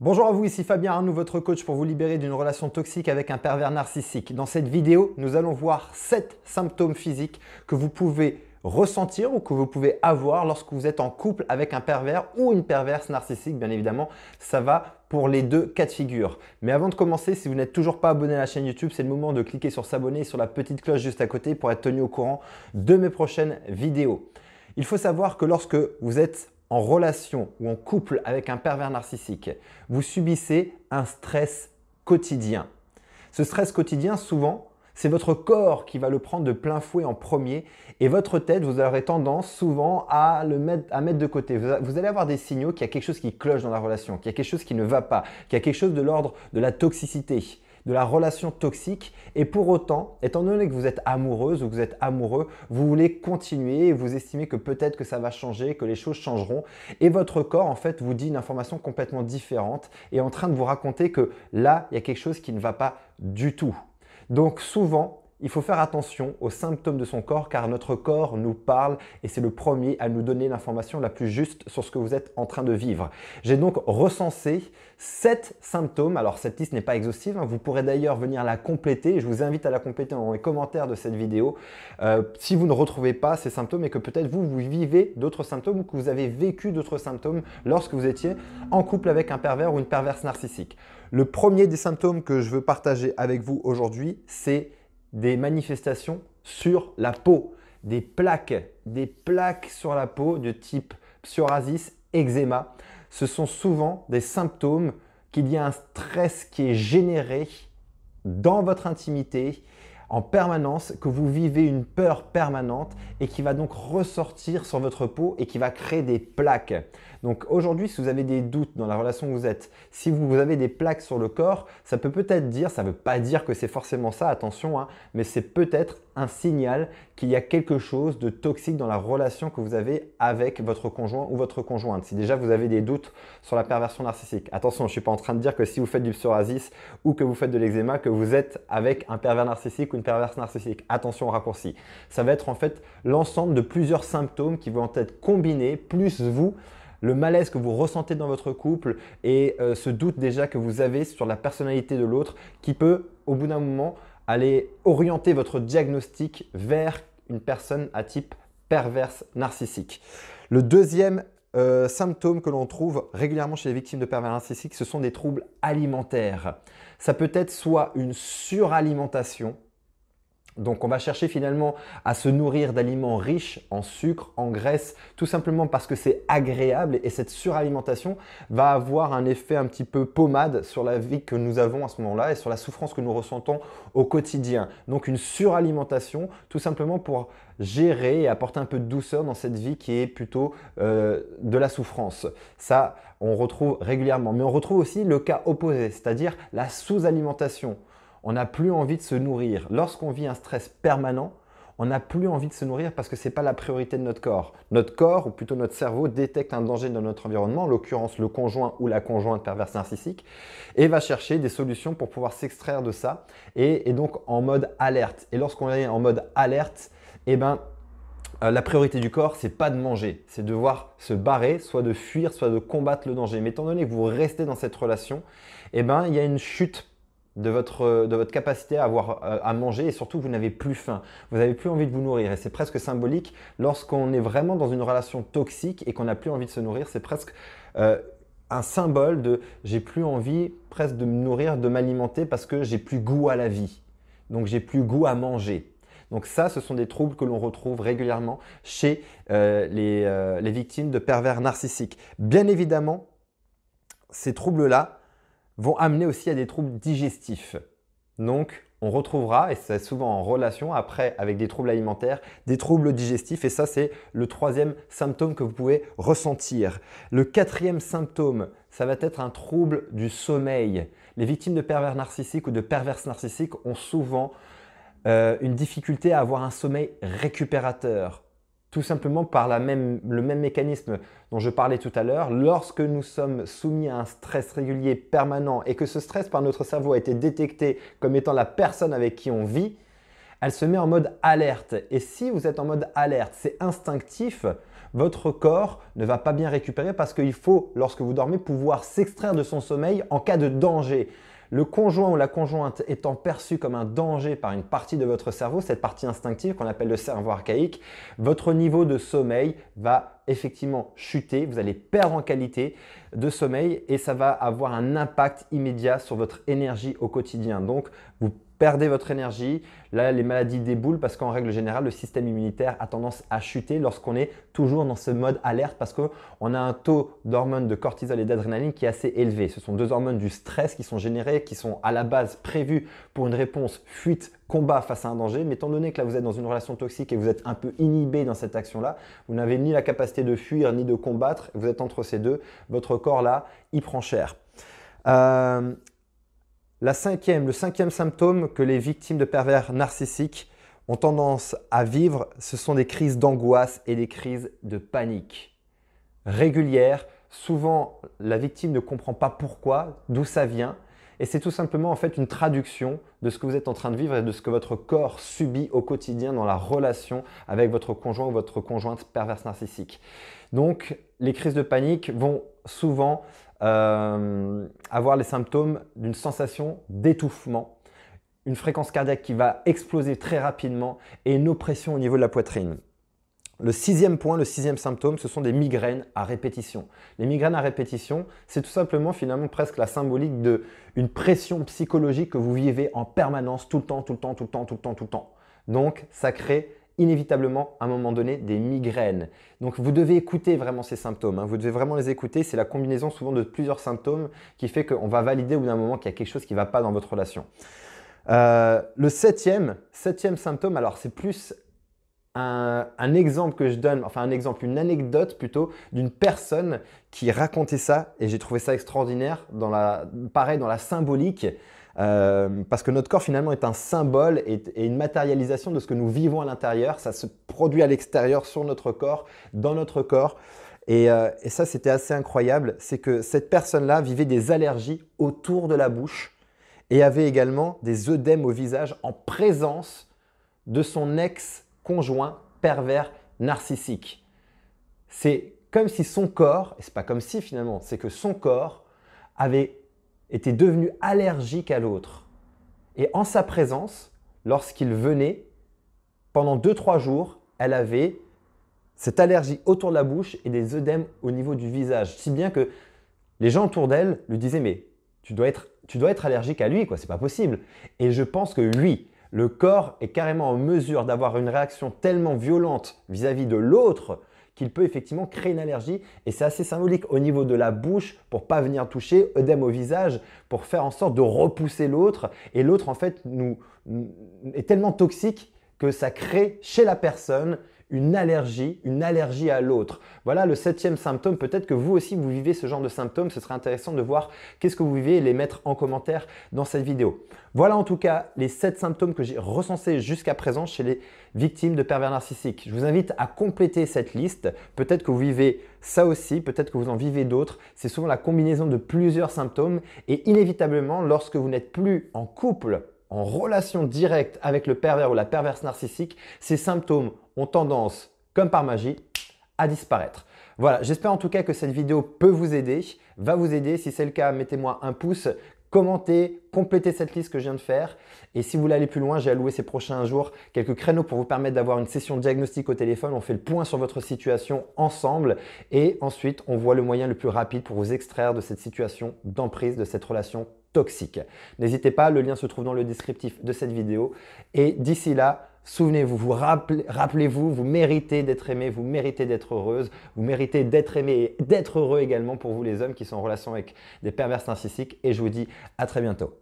Bonjour à vous, ici Fabien Arnoux, votre coach pour vous libérer d'une relation toxique avec un pervers narcissique. Dans cette vidéo, nous allons voir 7 symptômes physiques que vous pouvez ressentir ou que vous pouvez avoir lorsque vous êtes en couple avec un pervers ou une perverse narcissique, bien évidemment, ça va pour les deux cas de figure. Mais avant de commencer, si vous n'êtes toujours pas abonné à la chaîne YouTube, c'est le moment de cliquer sur s'abonner et sur la petite cloche juste à côté pour être tenu au courant de mes prochaines vidéos. Il faut savoir que lorsque vous êtes en relation ou en couple avec un pervers narcissique, vous subissez un stress quotidien. Ce stress quotidien, souvent, c'est votre corps qui va le prendre de plein fouet en premier et votre tête, vous aurez tendance souvent à le mettre, à mettre de côté. Vous allez avoir des signaux qu'il y a quelque chose qui cloche dans la relation, qu'il y a quelque chose qui ne va pas, qu'il y a quelque chose de l'ordre de la toxicité de la relation toxique et pour autant, étant donné que vous êtes amoureuse ou que vous êtes amoureux, vous voulez continuer et vous estimez que peut-être que ça va changer, que les choses changeront et votre corps en fait vous dit une information complètement différente et est en train de vous raconter que là, il y a quelque chose qui ne va pas du tout. Donc souvent, il faut faire attention aux symptômes de son corps car notre corps nous parle et c'est le premier à nous donner l'information la plus juste sur ce que vous êtes en train de vivre. J'ai donc recensé sept symptômes. Alors cette liste n'est pas exhaustive, hein. vous pourrez d'ailleurs venir la compléter. Je vous invite à la compléter dans les commentaires de cette vidéo. Euh, si vous ne retrouvez pas ces symptômes et que peut-être vous, vous vivez d'autres symptômes ou que vous avez vécu d'autres symptômes lorsque vous étiez en couple avec un pervers ou une perverse narcissique. Le premier des symptômes que je veux partager avec vous aujourd'hui, c'est des manifestations sur la peau, des plaques, des plaques sur la peau de type psoriasis, eczéma. Ce sont souvent des symptômes qu'il y a un stress qui est généré dans votre intimité en permanence, que vous vivez une peur permanente et qui va donc ressortir sur votre peau et qui va créer des plaques. Donc aujourd'hui, si vous avez des doutes dans la relation où vous êtes, si vous avez des plaques sur le corps, ça peut peut-être dire, ça ne veut pas dire que c'est forcément ça, attention, hein, mais c'est peut-être un signal qu'il y a quelque chose de toxique dans la relation que vous avez avec votre conjoint ou votre conjointe. Si déjà vous avez des doutes sur la perversion narcissique, attention, je ne suis pas en train de dire que si vous faites du psoriasis ou que vous faites de l'eczéma, que vous êtes avec un pervers narcissique ou une perverse narcissique. Attention au raccourci. Ça va être en fait l'ensemble de plusieurs symptômes qui vont être combinés, plus vous, le malaise que vous ressentez dans votre couple et euh, ce doute déjà que vous avez sur la personnalité de l'autre qui peut, au bout d'un moment, aller orienter votre diagnostic vers une personne à type perverse narcissique. Le deuxième euh, symptôme que l'on trouve régulièrement chez les victimes de pervers narcissiques, ce sont des troubles alimentaires. Ça peut être soit une suralimentation, donc on va chercher finalement à se nourrir d'aliments riches en sucre, en graisse, tout simplement parce que c'est agréable et cette suralimentation va avoir un effet un petit peu pommade sur la vie que nous avons à ce moment-là et sur la souffrance que nous ressentons au quotidien. Donc une suralimentation tout simplement pour gérer et apporter un peu de douceur dans cette vie qui est plutôt euh, de la souffrance. Ça, on retrouve régulièrement. Mais on retrouve aussi le cas opposé, c'est-à-dire la sous-alimentation on n'a plus envie de se nourrir. Lorsqu'on vit un stress permanent, on n'a plus envie de se nourrir parce que ce n'est pas la priorité de notre corps. Notre corps, ou plutôt notre cerveau, détecte un danger dans notre environnement, en l'occurrence le conjoint ou la conjointe perverse narcissique, et va chercher des solutions pour pouvoir s'extraire de ça, et, donc en mode alerte. Et lorsqu'on est en mode alerte, eh ben, euh, la priorité du corps, c'est pas de manger, c'est de devoir se barrer, soit de fuir, soit de combattre le danger. Mais étant donné que vous restez dans cette relation, eh ben, il y a une chute de votre, de votre capacité à avoir euh, à manger et surtout vous n'avez plus faim, vous n'avez plus envie de vous nourrir et c'est presque symbolique lorsqu'on est vraiment dans une relation toxique et qu'on n'a plus envie de se nourrir, c'est presque euh, un symbole de j'ai plus envie presque de me nourrir, de m'alimenter parce que j'ai plus goût à la vie, donc j'ai plus goût à manger. Donc ça, ce sont des troubles que l'on retrouve régulièrement chez euh, les victimes de pervers narcissiques. Bien évidemment, ces troubles-là vont amener aussi à des troubles digestifs. Donc, on retrouvera, et c'est souvent en relation après avec des troubles alimentaires, des troubles digestifs, et ça c'est le troisième symptôme que vous pouvez ressentir. Le quatrième symptôme, ça va être un trouble du sommeil. Les victimes de pervers narcissiques ou de perverses narcissiques ont souvent euh, une difficulté à avoir un sommeil récupérateur tout simplement par le même mécanisme dont je parlais tout à l'heure, lorsque nous sommes soumis à un stress régulier permanent et que ce stress par notre cerveau a été détecté comme étant la personne avec qui on vit, elle se met en mode alerte. Et si vous êtes en mode alerte, c'est instinctif, votre corps ne va pas bien récupérer parce qu'il faut, lorsque vous dormez, pouvoir s'extraire de son sommeil en cas de danger. Le conjoint ou la conjointe étant perçu comme un danger par une partie de votre cerveau, cette partie instinctive qu'on appelle le cerveau archaïque, votre niveau de sommeil va effectivement chuter, vous allez perdre en qualité de sommeil et ça va avoir un impact immédiat sur votre énergie au quotidien. Donc, vous perdez votre énergie. Là, les maladies déboulent parce qu'en règle générale, le système immunitaire a tendance à chuter lorsqu'on est toujours dans ce mode alerte parce qu'on a un taux d'hormones de cortisol et d'adrénaline qui est assez élevé. Ce sont deux hormones du stress qui sont générées, qui sont à la base prévues pour une réponse fuite combat face à un danger, mais étant donné que là vous êtes dans une relation toxique et vous êtes un peu inhibé dans cette action-là, vous n'avez ni la capacité de fuir ni de combattre, vous êtes entre ces deux, votre corps là, il prend cher. Euh, la cinquième, le cinquième symptôme que les victimes de pervers narcissiques ont tendance à vivre, ce sont des crises d'angoisse et des crises de panique régulières. Souvent, la victime ne comprend pas pourquoi, d'où ça vient. Et c'est tout simplement en fait une traduction de ce que vous êtes en train de vivre et de ce que votre corps subit au quotidien dans la relation avec votre conjoint ou votre conjointe perverse narcissique. Donc les crises de panique vont souvent euh, avoir les symptômes d'une sensation d'étouffement une fréquence cardiaque qui va exploser très rapidement et une oppression au niveau de la poitrine. Le sixième point, le sixième symptôme, ce sont des migraines à répétition. Les migraines à répétition, c'est tout simplement finalement presque la symbolique d'une pression psychologique que vous vivez en permanence, tout le temps, tout le temps, tout le temps, tout le temps, tout le temps. Donc, ça crée inévitablement à un moment donné des migraines. Donc vous devez écouter vraiment ces symptômes, hein. vous devez vraiment les écouter, c'est la combinaison souvent de plusieurs symptômes qui fait qu'on va valider au bout d'un moment qu'il y a quelque chose qui ne va pas dans votre relation. Euh, le septième, septième symptôme, alors c'est plus un, exemple que je donne, enfin un exemple, une anecdote plutôt d'une personne qui racontait ça et j'ai trouvé ça extraordinaire, dans la, pareil dans la symbolique, euh, parce que notre corps finalement est un symbole et, une matérialisation de ce que nous vivons à l'intérieur, ça se produit à l'extérieur sur notre corps, dans notre corps. Et, euh, et ça c'était assez incroyable, c'est que cette personne-là vivait des allergies autour de la bouche et avait également des œdèmes au visage en présence de son ex conjoint pervers narcissique. C'est comme si son corps, et c'est pas comme si finalement, c'est que son corps avait été devenu allergique à l'autre. Et en sa présence, lorsqu'il venait, pendant deux 3 jours, elle avait cette allergie autour de la bouche et des œdèmes au niveau du visage. Si bien que les gens autour d'elle lui disaient Mais tu dois être, tu dois être allergique à lui, quoi, c'est pas possible. Et je pense que lui, le corps est carrément en mesure d'avoir une réaction tellement violente vis-à-vis de l'autre qu'il peut effectivement créer une allergie et c'est assez symbolique au niveau de la bouche pour pas venir toucher, œdème au visage pour faire en sorte de repousser l'autre et l'autre en fait nous est tellement toxique que ça crée chez la personne une allergie, une allergie à l'autre. Voilà le septième symptôme. Peut-être que vous aussi, vous vivez ce genre de symptômes. Ce serait intéressant de voir qu'est-ce que vous vivez et les mettre en commentaire dans cette vidéo. Voilà en tout cas les sept symptômes que j'ai recensés jusqu'à présent chez les victimes de pervers narcissiques. Je vous invite à compléter cette liste. Peut-être que vous vivez ça aussi, peut-être que vous en vivez d'autres. C'est souvent la combinaison de plusieurs symptômes et inévitablement, lorsque vous n'êtes plus en couple en relation directe avec le pervers ou la perverse narcissique, ces symptômes ont tendance, comme par magie, à disparaître. Voilà, j'espère en tout cas que cette vidéo peut vous aider, va vous aider. Si c'est le cas, mettez-moi un pouce, commentez, complétez cette liste que je viens de faire. Et si vous voulez aller plus loin, j'ai alloué ces prochains jours quelques créneaux pour vous permettre d'avoir une session diagnostique au téléphone. On fait le point sur votre situation ensemble et ensuite on voit le moyen le plus rapide pour vous extraire de cette situation d'emprise, de cette relation N'hésitez pas, le lien se trouve dans le descriptif de cette vidéo. Et d'ici là, souvenez-vous, vous, rappelez, vous vous méritez d'être aimé, vous méritez d'être heureuse, vous méritez d'être aimé et d'être heureux également pour vous les hommes qui sont en relation avec des pervers narcissiques. Et je vous dis à très bientôt.